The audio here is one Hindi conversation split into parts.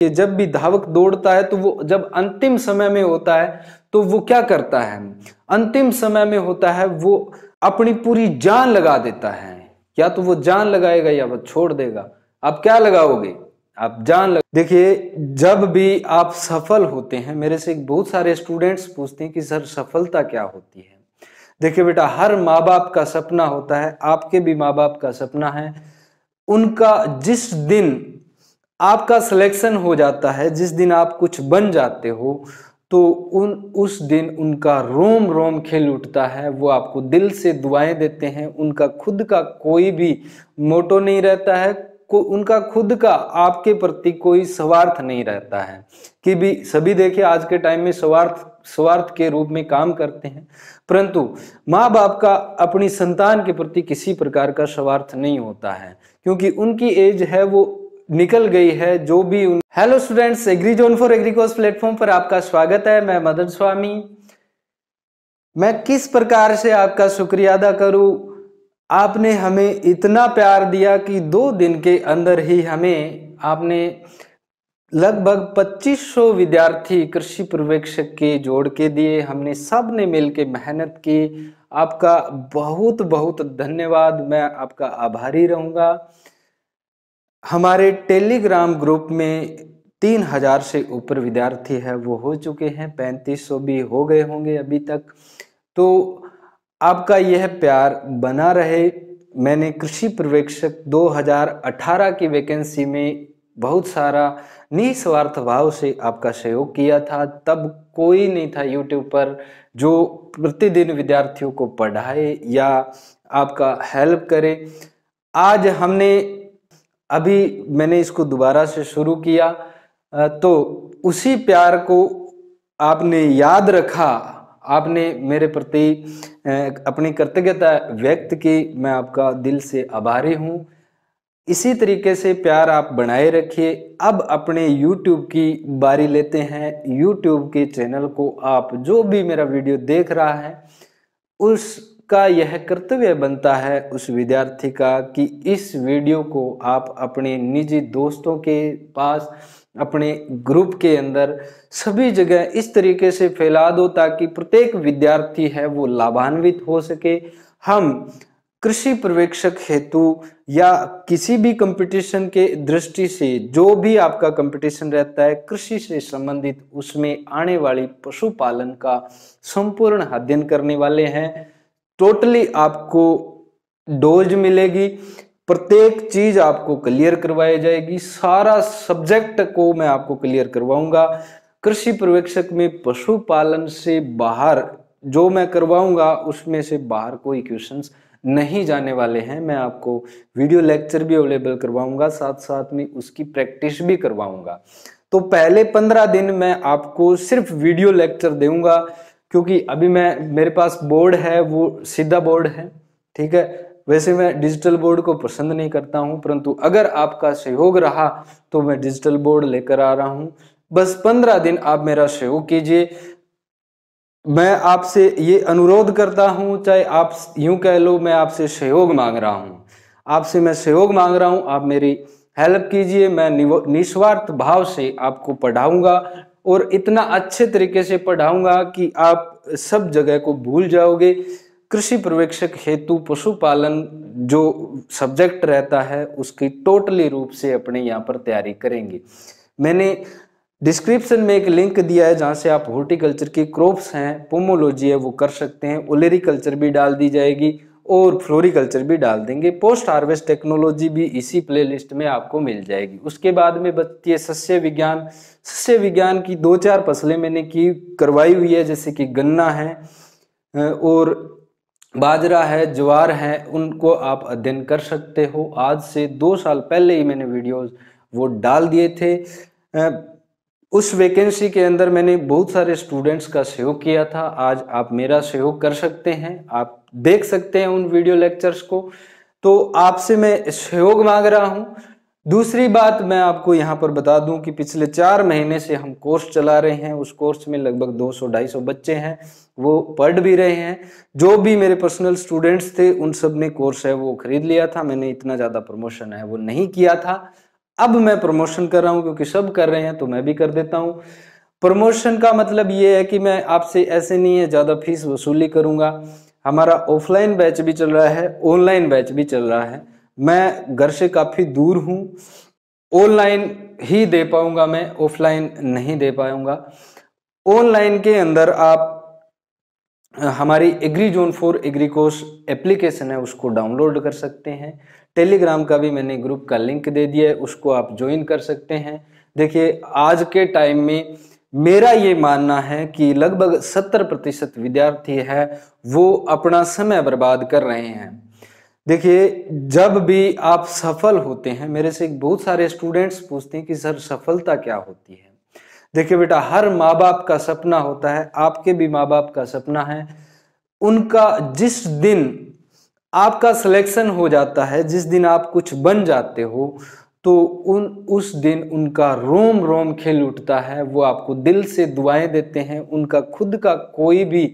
कि जब भी धावक दौड़ता है तो वो जब अंतिम समय में होता है तो वो क्या करता है अंतिम समय में होता है वो अपनी पूरी जान लगा देता है या तो वो जान लगाएगा या वो छोड़ देगा आप क्या लगाओगे आप जान लग देखिए जब भी आप सफल होते हैं मेरे से बहुत सारे स्टूडेंट्स पूछते हैं कि सर सफलता क्या होती है देखिए बेटा हर माँ बाप का सपना होता है आपके भी माँ बाप का सपना है उनका जिस दिन आपका सिलेक्शन हो जाता है जिस दिन आप कुछ बन जाते हो तो उन उस दिन उनका रोम रोम खेल उठता है वो आपको दिल से दुआएं देते हैं उनका खुद का कोई भी मोटो नहीं रहता है को उनका खुद का आपके प्रति कोई स्वार्थ नहीं रहता है कि भी सभी देखिए आज के टाइम में स्वार्थ स्वार्थ के रूप में काम करते हैं परंतु माँ बाप का अपनी संतान के प्रति किसी प्रकार का स्वार्थ नहीं होता है क्योंकि उनकी एज है वो निकल गई है जो भी उन hello students Agri Zone for Agri Course platform पर आपका स्वागत है मैं मदन स्वामी मैं किस प्रकार से आपका शुक्रिया अदा करूं आपने हमें इतना प्यार दिया कि दो दिन के अंदर ही हमें आपने लगभग 2500 विद्यार्थी कृषि पर्यवेक्षक के जोड़ के दिए हमने सब ने मिल के मेहनत की आपका बहुत बहुत धन्यवाद मैं आपका आभारी रहूंगा हमारे टेलीग्राम ग्रुप में तीन हजार से ऊपर विद्यार्थी है वो हो चुके हैं पैंतीस सौ भी हो गए होंगे अभी तक तो आपका यह प्यार बना रहे मैंने कृषि पर्यवेक्षक 2018 की वैकेंसी में बहुत सारा निस्वार्थ भाव से आपका सहयोग किया था तब कोई नहीं था यूट्यूब पर जो प्रतिदिन विद्यार्थियों को पढ़ाए या आपका हेल्प करे आज हमने अभी मैंने इसको दोबारा से शुरू किया तो उसी प्यार को आपने याद रखा आपने मेरे प्रति अपनी कृतज्ञता व्यक्त की मैं आपका दिल से आभारी हूँ इसी तरीके से प्यार आप बनाए रखिए अब अपने YouTube की बारी लेते हैं YouTube के चैनल को आप जो भी मेरा वीडियो देख रहा है उस का यह कर्तव्य बनता है उस विद्यार्थी का कि इस वीडियो को आप अपने निजी दोस्तों के पास अपने ग्रुप के अंदर सभी जगह इस तरीके से फैला दो ताकि प्रत्येक विद्यार्थी है वो लाभान्वित हो सके हम कृषि पर्यवेक्षक हेतु या किसी भी कंपटीशन के दृष्टि से जो भी आपका कंपटीशन रहता है कृषि से संबंधित उसमें आने वाली पशुपालन का संपूर्ण अध्ययन करने वाले हैं टोटली आपको डोज मिलेगी प्रत्येक चीज आपको क्लियर करवाई जाएगी सारा सब्जेक्ट को मैं आपको क्लियर करवाऊंगा कृषि पर्यवेक्षक में पशुपालन से बाहर जो मैं करवाऊंगा उसमें से बाहर कोई क्वेश्चन नहीं जाने वाले हैं मैं आपको वीडियो लेक्चर भी अवेलेबल करवाऊंगा साथ साथ में उसकी प्रैक्टिस भी करवाऊंगा तो पहले पंद्रह दिन मैं आपको सिर्फ वीडियो लेक्चर दूंगा क्योंकि अभी मैं मेरे पास बोर्ड है वो सीधा बोर्ड है ठीक है वैसे मैं डिजिटल बोर्ड को पसंद नहीं करता हूं परंतु अगर आपका सहयोग रहा तो मैं डिजिटल बोर्ड लेकर आ रहा हूं बस पंद्रह दिन आप मेरा सहयोग कीजिए मैं आपसे ये अनुरोध करता हूं चाहे आप यूं कह लो मैं आपसे सहयोग मांग रहा हूं आपसे मैं सहयोग मांग रहा हूं आप मेरी हेल्प कीजिए मैं निस्वार्थ भाव से आपको पढ़ाऊंगा और इतना अच्छे तरीके से पढ़ाऊंगा कि आप सब जगह को भूल जाओगे कृषि पर्यवेक्षक हेतु पशुपालन जो सब्जेक्ट रहता है उसकी टोटली रूप से अपने यहाँ पर तैयारी करेंगे मैंने डिस्क्रिप्शन में एक लिंक दिया है जहाँ से आप हॉर्टिकल्चर की क्रॉप्स हैं पोमोलॉजी है वो कर सकते हैं ओलेरिकल्चर भी डाल दी जाएगी और फ्लोरिकल्चर भी डाल देंगे पोस्ट हार्वेस्ट टेक्नोलॉजी भी इसी प्लेलिस्ट में आपको मिल जाएगी उसके बाद में बचती है सस्य विज्ञान सस्य विज्ञान की दो चार फसलें मैंने की करवाई हुई है जैसे कि गन्ना है और बाजरा है ज्वार है उनको आप अध्ययन कर सकते हो आज से दो साल पहले ही मैंने वीडियोज वो डाल दिए थे उस वैकेंसी के अंदर मैंने बहुत सारे स्टूडेंट्स का सहयोग किया था आज आप मेरा सहयोग कर सकते हैं आप देख सकते हैं उन वीडियो लेक्चर्स को तो आपसे मैं सहयोग मांग रहा हूं दूसरी बात मैं आपको यहां पर बता दूं कि पिछले चार महीने से हम कोर्स चला रहे हैं उस कोर्स में लगभग 200-250 बच्चे हैं वो पढ़ भी रहे हैं जो भी मेरे पर्सनल स्टूडेंट्स थे उन सब ने कोर्स है वो खरीद लिया था मैंने इतना ज़्यादा प्रमोशन है वो नहीं किया था अब मैं प्रमोशन कर रहा हूं क्योंकि सब कर रहे हैं तो मैं भी कर देता हूं प्रमोशन का मतलब ये है कि मैं आपसे ऐसे नहीं है ज़्यादा फीस वसूली करूंगा हमारा ऑफलाइन बैच भी चल रहा है ऑनलाइन बैच भी चल रहा है मैं घर से काफ़ी दूर हूं ऑनलाइन ही दे पाऊंगा मैं ऑफलाइन नहीं दे पाऊंगा ऑनलाइन के अंदर आप हमारी Agri Zone for Agri Course application है उसको डाउनलोड कर सकते हैं टेलीग्राम का भी मैंने ग्रुप का लिंक दे दिया है उसको आप ज्वाइन कर सकते हैं देखिए आज के टाइम में मेरा ये मानना है कि लगभग सत्तर प्रतिशत विद्यार्थी है वो अपना समय बर्बाद कर रहे हैं देखिए जब भी आप सफल होते हैं मेरे से बहुत सारे स्टूडेंट्स पूछते हैं कि सर सफलता क्या होती है देखिए बेटा हर माँ बाप का सपना होता है आपके भी माँ बाप का सपना है उनका जिस दिन आपका सिलेक्शन हो जाता है जिस दिन आप कुछ बन जाते हो तो उन उस दिन उनका रोम रोम खेल उठता है वो आपको दिल से दुआएं देते हैं उनका खुद का कोई भी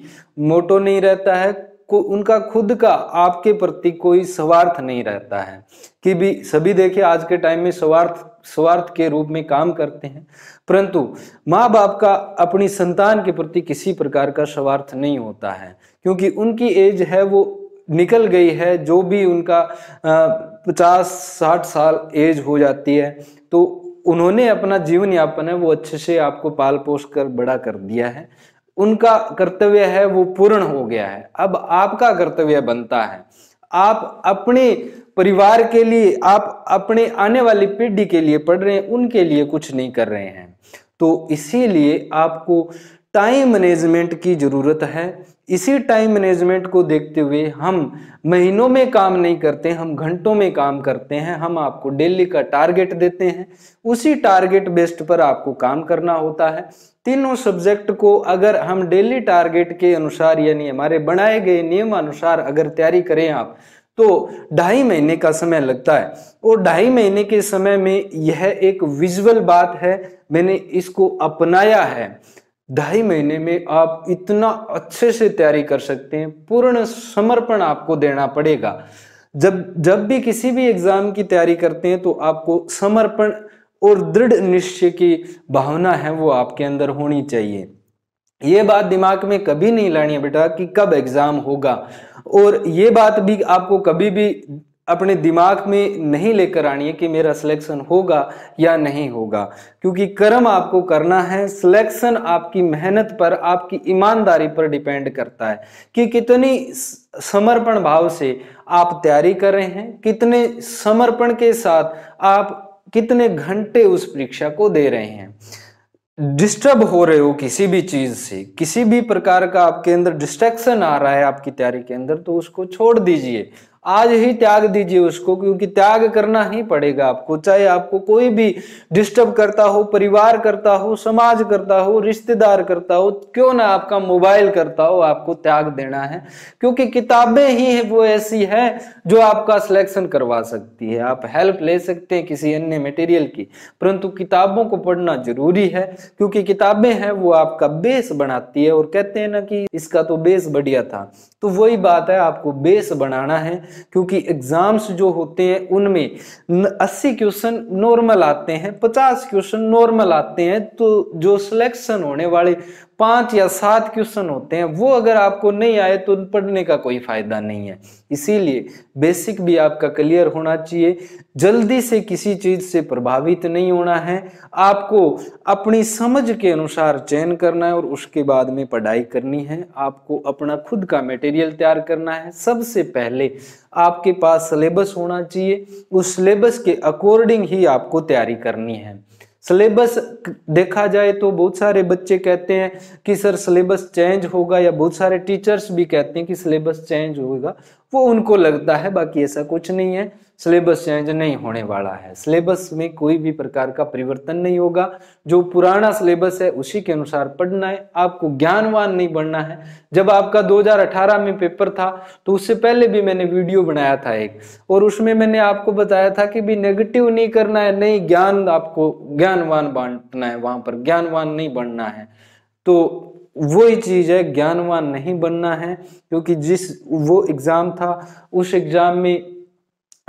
मोटो नहीं रहता है को उनका खुद का आपके प्रति कोई स्वार्थ नहीं रहता है कि भी सभी देखे आज के टाइम में स्वार्थ स्वार्थ के रूप में काम करते हैं परंतु माँ बाप का अपनी संतान के प्रति किसी प्रकार का स्वार्थ नहीं होता है क्योंकि उनकी एज है वो निकल गई है जो भी उनका पचास साठ साल एज हो जाती है तो उन्होंने अपना जीवन यापन है वो अच्छे से आपको पाल पोष कर बड़ा कर दिया है उनका कर्तव्य है वो पूर्ण हो गया है अब आपका कर्तव्य बनता है आप अपने परिवार के लिए आप अपने आने वाली पीढ़ी के लिए पढ़ रहे हैं उनके लिए कुछ नहीं कर रहे हैं तो इसीलिए आपको टाइम मैनेजमेंट की ज़रूरत है इसी टाइम मैनेजमेंट को देखते हुए हम महीनों में काम नहीं करते हम घंटों में काम करते हैं हम आपको डेली का टारगेट देते हैं उसी टारगेट बेस्ड पर आपको काम करना होता है तीनों सब्जेक्ट को अगर हम डेली टारगेट के अनुसार यानी हमारे बनाए गए नियम अनुसार अगर तैयारी करें आप तो ढाई महीने का समय लगता है और ढाई महीने के समय में यह एक विजुअल बात है मैंने इसको अपनाया है ढाई महीने में आप इतना अच्छे से तैयारी कर सकते हैं पूर्ण समर्पण आपको देना पड़ेगा जब जब भी किसी भी एग्जाम की तैयारी करते हैं तो आपको समर्पण और दृढ़ निश्चय की भावना है वो आपके अंदर होनी चाहिए ये बात दिमाग में कभी नहीं लानी है बेटा कि कब एग्जाम होगा और ये बात भी आपको कभी भी अपने दिमाग में नहीं लेकर आनी है कि मेरा सिलेक्शन होगा या नहीं होगा क्योंकि कर्म आपको करना है सिलेक्शन आपकी मेहनत पर आपकी ईमानदारी पर डिपेंड करता है कि कितनी समर्पण भाव से आप तैयारी कर रहे हैं कितने समर्पण के साथ आप कितने घंटे उस परीक्षा को दे रहे हैं डिस्टर्ब हो रहे हो किसी भी चीज से किसी भी प्रकार का आपके अंदर डिस्ट्रैक्शन आ रहा है आपकी तैयारी के अंदर तो उसको छोड़ दीजिए आज ही त्याग दीजिए उसको क्योंकि त्याग करना ही पड़ेगा आपको चाहे आपको कोई भी डिस्टर्ब करता हो परिवार करता हो समाज करता हो रिश्तेदार करता हो क्यों ना आपका मोबाइल करता हो आपको त्याग देना है क्योंकि किताबें ही वो ऐसी है जो आपका सिलेक्शन करवा सकती है आप हेल्प ले सकते हैं किसी अन्य मटेरियल की परंतु किताबों को पढ़ना जरूरी है क्योंकि किताबें हैं वो आपका बेस बनाती है और कहते हैं ना कि इसका तो बेस बढ़िया था तो वही बात है आपको बेस बनाना है क्योंकि एग्जाम्स जो होते हैं उनमें अस्सी क्वेश्चन नॉर्मल आते हैं पचास क्वेश्चन नॉर्मल आते हैं तो जो सिलेक्शन होने वाले पांच या सात क्वेश्चन होते हैं वो अगर आपको नहीं आए तो पढ़ने का कोई फायदा नहीं है इसीलिए बेसिक भी आपका क्लियर होना चाहिए जल्दी से किसी चीज से प्रभावित नहीं होना है आपको अपनी समझ के अनुसार चयन करना है और उसके बाद में पढ़ाई करनी है आपको अपना खुद का मेटेरियल तैयार करना है सबसे पहले आपके पास सिलेबस होना चाहिए उस सिलेबस के अकॉर्डिंग ही आपको तैयारी करनी है सिलेबस देखा जाए तो बहुत सारे बच्चे कहते हैं कि सर सिलेबस चेंज होगा या बहुत सारे टीचर्स भी कहते हैं कि सिलेबस चेंज होगा वो उनको लगता है बाकी ऐसा कुछ नहीं है सिलेबस चेंज नहीं होने वाला है सिलेबस में कोई भी प्रकार का परिवर्तन नहीं होगा जो पुराना सिलेबस है उसी के अनुसार पढ़ना है आपको ज्ञानवान नहीं बनना है जब आपका 2018 में पेपर था तो उससे पहले भी मैंने वीडियो बनाया था एक और उसमें मैंने आपको बताया था कि भी नेगेटिव नहीं करना है नहीं ज्ञान आपको ज्ञानवान बांटना है वहां पर ज्ञानवान नहीं बनना है तो वही चीज है ज्ञानवान नहीं बनना है क्योंकि जिस वो एग्जाम था उस एग्जाम में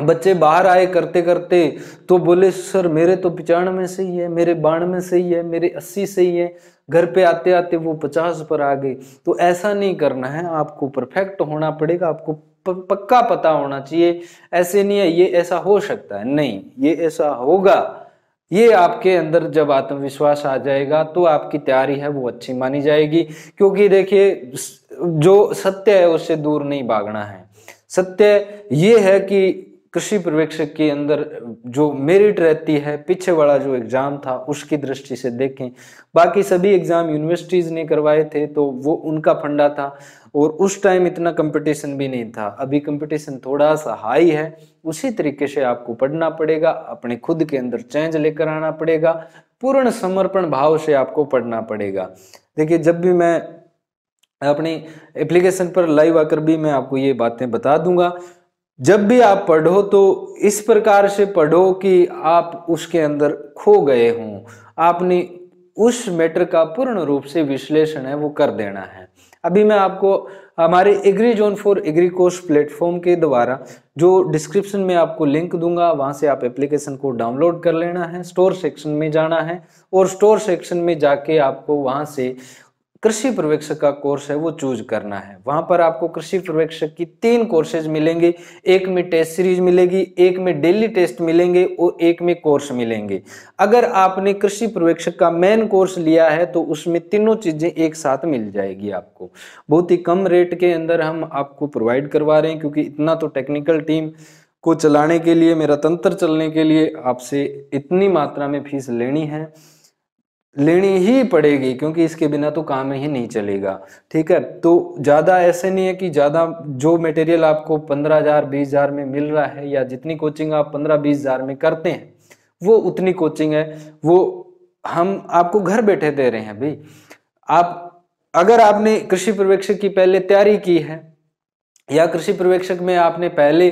बच्चे बाहर आए करते करते तो बोले सर मेरे तो पिचान में सही है मेरे बाण में सही है मेरे अस्सी सही है घर पे आते आते वो पचास पर आ गए तो ऐसा नहीं करना है आपको परफेक्ट होना पड़ेगा आपको पक्का पता होना चाहिए ऐसे नहीं है ये ऐसा हो सकता है नहीं ये ऐसा होगा ये आपके अंदर जब आत्मविश्वास आ जाएगा तो आपकी तैयारी है वो अच्छी मानी जाएगी क्योंकि देखिए जो सत्य है उससे दूर नहीं भागना है सत्य ये है कि कृषि पर्यवेक्षक के अंदर जो मेरिट रहती है पीछे वाला जो एग्ज़ाम था उसकी दृष्टि से देखें बाकी सभी एग्ज़ाम यूनिवर्सिटीज़ ने करवाए थे तो वो उनका फंडा था और उस टाइम इतना कंपटीशन भी नहीं था अभी कंपटीशन थोड़ा सा हाई है उसी तरीके से आपको पढ़ना पड़ेगा अपने खुद के अंदर चेंज लेकर आना पड़ेगा पूर्ण समर्पण भाव से आपको पढ़ना पड़ेगा देखिए जब भी मैं अपनी एप्लीकेशन पर लाइव आकर भी मैं आपको ये बातें बता दूंगा जब भी आप पढ़ो तो इस प्रकार से पढ़ो कि आप उसके अंदर खो गए हों आपने उस मैटर का पूर्ण रूप से विश्लेषण है वो कर देना है अभी मैं आपको हमारे Agri Zone for Agri Course platform के द्वारा जो डिस्क्रिप्शन में आपको लिंक दूंगा वहां से आप एप्लीकेशन को डाउनलोड कर लेना है स्टोर सेक्शन में जाना है और स्टोर सेक्शन में जाके आपको वहां से कृषि पर्यवेक्षक का कोर्स है वो चूज करना है वहां पर आपको कृषि पर्यवेक्षक की तीन कोर्सेज मिलेंगे एक में टेस्ट सीरीज मिलेगी एक में डेली टेस्ट मिलेंगे और एक में कोर्स मिलेंगे अगर आपने कृषि पर्यवेक्षक का मेन कोर्स लिया है तो उसमें तीनों चीजें एक साथ मिल जाएगी आपको बहुत ही कम रेट के अंदर हम आपको प्रोवाइड करवा रहे हैं क्योंकि इतना तो टेक्निकल टीम को चलाने के लिए मेरा तंत्र चलने के लिए आपसे इतनी मात्रा में फीस लेनी है लेनी ही पड़ेगी क्योंकि इसके बिना तो काम ही नहीं चलेगा ठीक है तो ज़्यादा ऐसे नहीं है कि ज़्यादा जो मटेरियल आपको पंद्रह हज़ार बीस हज़ार में मिल रहा है या जितनी कोचिंग आप पंद्रह बीस हज़ार में करते हैं वो उतनी कोचिंग है वो हम आपको घर बैठे दे रहे हैं भाई आप अगर आपने कृषि पर्यवेक्षक की पहले तैयारी की है या कृषि पर्यवेक्षक में आपने पहले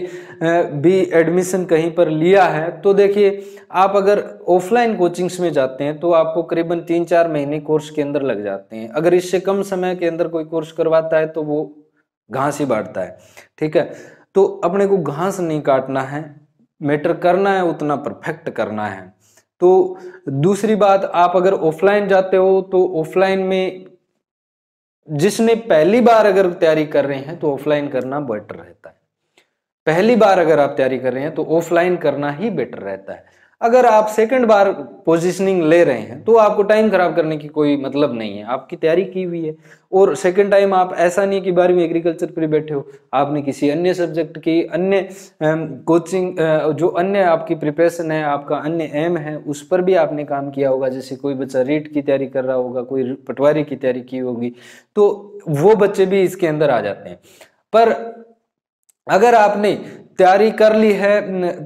भी एडमिशन कहीं पर लिया है तो देखिए आप अगर ऑफलाइन कोचिंग्स में जाते हैं तो आपको करीबन तीन चार महीने कोर्स के अंदर लग जाते हैं अगर इससे कम समय के अंदर कोई कोर्स करवाता है तो वो घास ही बांटता है ठीक है तो अपने को घास नहीं काटना है मैटर करना है उतना परफेक्ट करना है तो दूसरी बात आप अगर ऑफलाइन जाते हो तो ऑफलाइन में जिसने पहली बार अगर तैयारी कर रहे हैं तो ऑफलाइन करना बेटर रहता है पहली बार अगर आप तैयारी कर रहे हैं तो ऑफलाइन करना ही बेटर रहता है अगर आप सेकंड बार पोजीशनिंग ले रहे हैं तो आपको टाइम खराब करने की कोई मतलब नहीं है आपकी तैयारी की हुई है और सेकंड टाइम आप ऐसा नहीं कि बारहवीं एग्रीकल्चर पर बैठे हो आपने किसी अन्य सब्जेक्ट की अन्य कोचिंग जो अन्य आपकी प्रिपरेशन है आपका अन्य एम है उस पर भी आपने काम किया होगा जैसे कोई बच्चा रीट की तैयारी कर रहा होगा कोई पटवारी की तैयारी की होगी तो वो बच्चे भी इसके अंदर आ जाते हैं पर अगर आपने तैयारी कर ली है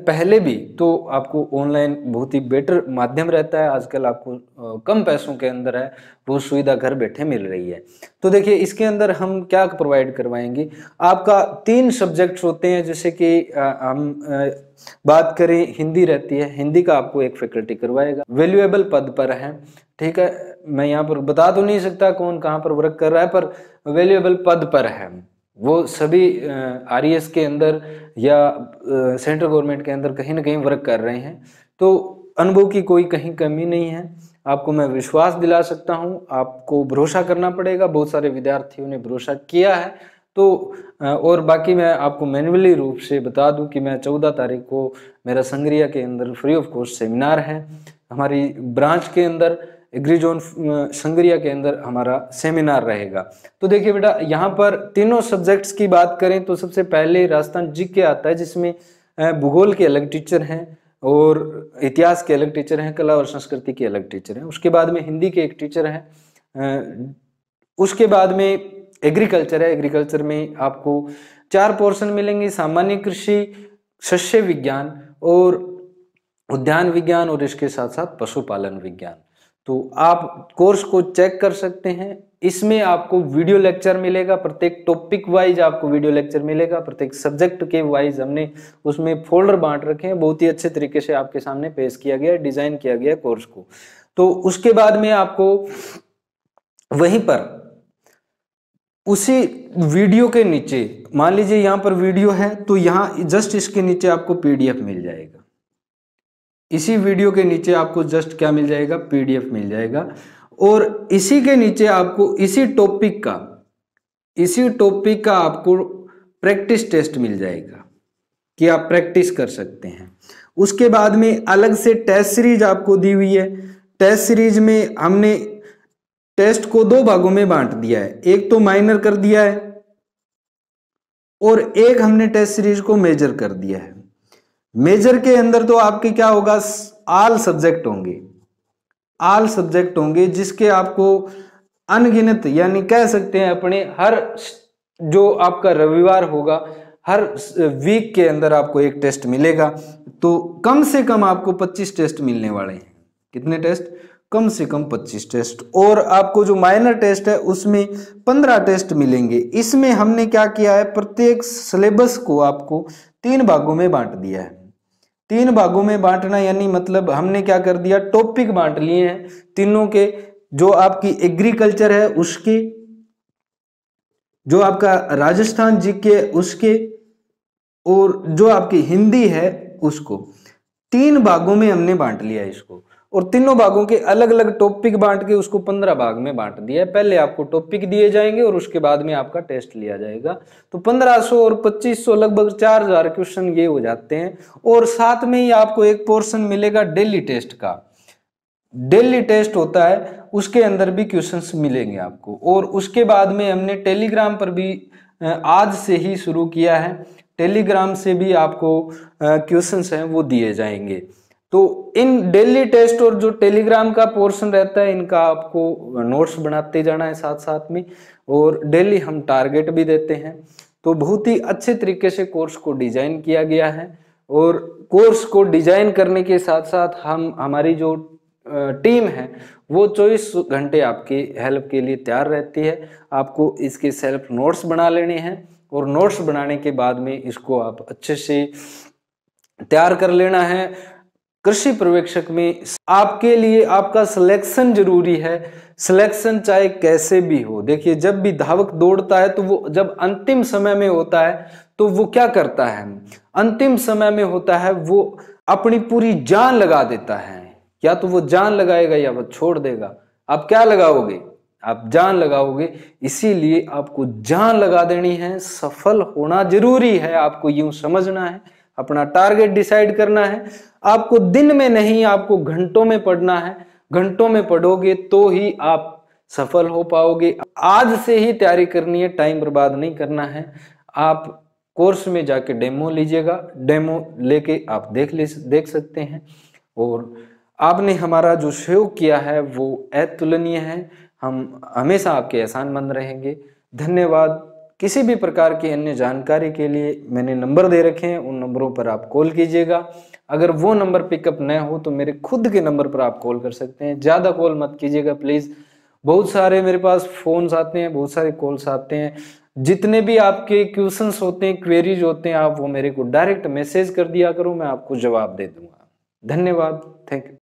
पहले भी तो आपको ऑनलाइन बहुत ही बेटर माध्यम रहता है आजकल आपको कम पैसों के अंदर है वो सुविधा घर बैठे मिल रही है तो देखिए इसके अंदर हम क्या प्रोवाइड करवाएंगे आपका तीन सब्जेक्ट्स होते हैं जैसे कि हम बात करें हिंदी रहती है हिंदी का आपको एक फैकल्टी करवाएगा वैल्यूएबल पद पर है ठीक है मैं यहाँ पर बता तो नहीं सकता कौन कहाँ पर वर्क कर रहा है पर वैल्यूएबल पद पर है वो सभी आर e के अंदर या सेंट्रल गवर्नमेंट के अंदर कहीं ना कहीं वर्क कर रहे हैं तो अनुभव की कोई कहीं कमी नहीं है आपको मैं विश्वास दिला सकता हूँ आपको भरोसा करना पड़ेगा बहुत सारे विद्यार्थियों ने भरोसा किया है तो और बाकी मैं आपको मैनुअली रूप से बता दूं कि मैं चौदह तारीख को मेरा संग्रिया के अंदर फ्री ऑफ कॉस्ट सेमिनार है हमारी ब्रांच के अंदर एग्रीजोन संगरिया के अंदर हमारा सेमिनार रहेगा तो देखिए बेटा यहाँ पर तीनों सब्जेक्ट्स की बात करें तो सबसे पहले राजस्थान जी के आता है जिसमें भूगोल के अलग टीचर हैं और इतिहास के अलग टीचर हैं कला और संस्कृति के अलग टीचर हैं उसके बाद में हिंदी के एक टीचर हैं उसके बाद में एग्रीकल्चर है एग्रीकल्चर में आपको चार पोर्शन मिलेंगे सामान्य कृषि सस्य विज्ञान और उद्यान विज्ञान और इसके साथ साथ पशुपालन विज्ञान तो आप कोर्स को चेक कर सकते हैं इसमें आपको वीडियो लेक्चर मिलेगा प्रत्येक टॉपिक वाइज आपको वीडियो लेक्चर मिलेगा प्रत्येक सब्जेक्ट के वाइज हमने उसमें फोल्डर बांट रखे हैं बहुत ही अच्छे तरीके से आपके सामने पेश किया गया डिजाइन किया गया कोर्स को तो उसके बाद में आपको वहीं पर उसी वीडियो के नीचे मान लीजिए यहां पर वीडियो है तो यहां जस्ट इसके नीचे आपको पीडीएफ मिल जाएगा इसी वीडियो के नीचे आपको जस्ट क्या मिल जाएगा पीडीएफ मिल जाएगा और इसी के नीचे आपको इसी टॉपिक का इसी टॉपिक का आपको प्रैक्टिस टेस्ट मिल जाएगा कि आप प्रैक्टिस कर सकते हैं उसके बाद में अलग से टेस्ट सीरीज आपको दी हुई है टेस्ट सीरीज में हमने टेस्ट को दो भागों में बांट दिया है एक तो माइनर कर दिया है और एक हमने टेस्ट सीरीज को मेजर कर दिया है मेजर के अंदर तो आपके क्या होगा आल सब्जेक्ट होंगे आल सब्जेक्ट होंगे जिसके आपको अनगिनत यानी कह सकते हैं अपने हर जो आपका रविवार होगा हर वीक के अंदर आपको एक टेस्ट मिलेगा तो कम से कम आपको 25 टेस्ट मिलने वाले हैं कितने टेस्ट कम से कम 25 टेस्ट और आपको जो माइनर टेस्ट है उसमें 15 टेस्ट मिलेंगे इसमें हमने क्या किया है प्रत्येक सिलेबस को आपको तीन भागों में बांट दिया है तीन भागों में बांटना यानी मतलब हमने क्या कर दिया टॉपिक बांट लिए हैं तीनों के जो आपकी एग्रीकल्चर है उसके जो आपका राजस्थान जी के उसके और जो आपकी हिंदी है उसको तीन भागों में हमने बांट लिया इसको और तीनों भागों के अलग अलग टॉपिक बांट के उसको पंद्रह भाग में बांट दिया पहले आपको टॉपिक दिए जाएंगे और उसके बाद में आपका टेस्ट लिया जाएगा तो 1500 और 2500 लगभग हजार क्वेश्चन ये हो जाते हैं और साथ में ही आपको एक पोर्शन मिलेगा डेली टेस्ट का डेली टेस्ट होता है उसके अंदर भी क्वेश्चन मिलेंगे आपको और उसके बाद में हमने टेलीग्राम पर भी आज से ही शुरू किया है टेलीग्राम से भी आपको क्वेश्चंस हैं वो दिए जाएंगे तो इन डेली टेस्ट और जो टेलीग्राम का पोर्शन रहता है इनका आपको नोट्स बनाते जाना है साथ साथ में और डेली हम टारगेट भी देते हैं तो बहुत ही अच्छे तरीके से कोर्स को डिजाइन किया गया है और कोर्स को डिजाइन करने के साथ साथ हम हमारी जो टीम है वो चौबीस घंटे आपकी हेल्प के लिए तैयार रहती है आपको इसके सेल्फ नोट्स बना लेने हैं और नोट्स बनाने के बाद में इसको आप अच्छे से तैयार कर लेना है कृषि पर्यवेक्षक में आपके लिए आपका सिलेक्शन जरूरी है सिलेक्शन चाहे कैसे भी हो देखिए जब भी धावक दौड़ता है तो वो जब अंतिम समय में होता है तो वो क्या करता है अंतिम समय में होता है वो अपनी पूरी जान लगा देता है या तो वो जान लगाएगा या वो छोड़ देगा आप क्या लगाओगे आप जान लगाओगे इसीलिए आपको जान लगा देनी है सफल होना जरूरी है आपको यूं समझना है अपना टारगेट डिसाइड करना है आपको दिन में नहीं आपको घंटों में पढ़ना है घंटों में पढ़ोगे तो ही आप सफल हो पाओगे आज से ही तैयारी करनी है टाइम बर्बाद नहीं करना है आप कोर्स में जाके डेमो लीजिएगा डेमो लेके आप देख ले देख सकते हैं और आपने हमारा जो सहयोग किया है वो अतुलनीय है हम हमेशा आपके एहसान मंद रहेंगे धन्यवाद किसी भी प्रकार की अन्य जानकारी के लिए मैंने नंबर दे रखे हैं उन नंबरों पर आप कॉल कीजिएगा अगर वो नंबर पिकअप न हो तो मेरे खुद के नंबर पर आप कॉल कर सकते हैं ज़्यादा कॉल मत कीजिएगा प्लीज़ बहुत सारे मेरे पास फ़ोन्स आते हैं बहुत सारे कॉल्स आते हैं जितने भी आपके क्वेश्चन होते हैं क्वेरीज होते हैं आप वो मेरे को डायरेक्ट मैसेज कर दिया करो मैं आपको जवाब दे दूंगा धन्यवाद थैंक यू